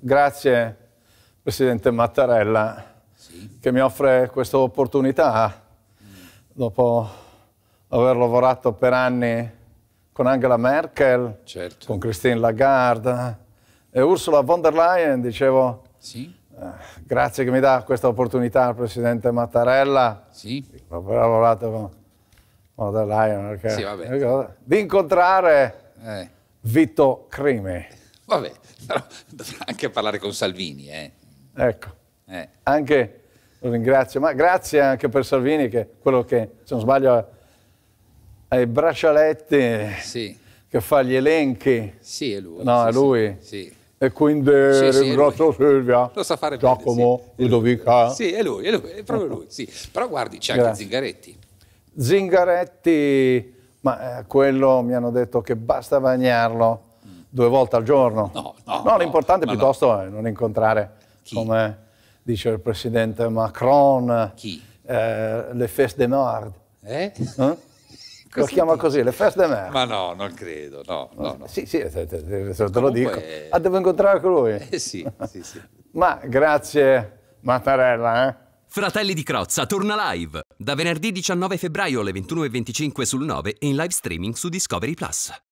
Grazie Presidente Mattarella sì. che mi offre questa opportunità dopo aver lavorato per anni con Angela Merkel, certo. con Christine Lagarde e Ursula von der Leyen, dicevo, sì. eh, grazie che mi dà questa opportunità al Presidente Mattarella, sì. aver lavorato con von der Leyen, perché, sì, perché, di incontrare eh. Vito Crime. Vabbè, però dovrà anche parlare con Salvini. Eh. Ecco, eh. anche lo ringrazio, ma grazie anche per Salvini che quello che, se non sbaglio, ha i braccialetti sì. che fa gli elenchi. Sì, è lui. No, sì, è lui. Sì. E quindi sì, ringrazio Silvia, lo sa fare Giacomo, bene, Ludovica. Sì, è lui, è, lui, è proprio lui. Però guardi, c'è anche Zingaretti. Zingaretti, ma eh, quello mi hanno detto che basta bagnarlo due volte al giorno. No, no, no l'importante no, piuttosto è eh, non incontrare, Chi? come dice il presidente Macron, eh, le feste de Nord. Eh? eh? Lo chiama così, le feste de Nord. Ma no, non credo, no. Eh, no, Sì, sì, te, te, te, te Comunque... lo dico. Ah, devo incontrare con lui? Eh sì, sì, sì. Ma grazie Mattarella, eh? Fratelli di Crozza torna live da venerdì 19 febbraio alle 21.25 sul 9 e in live streaming su Discovery Plus.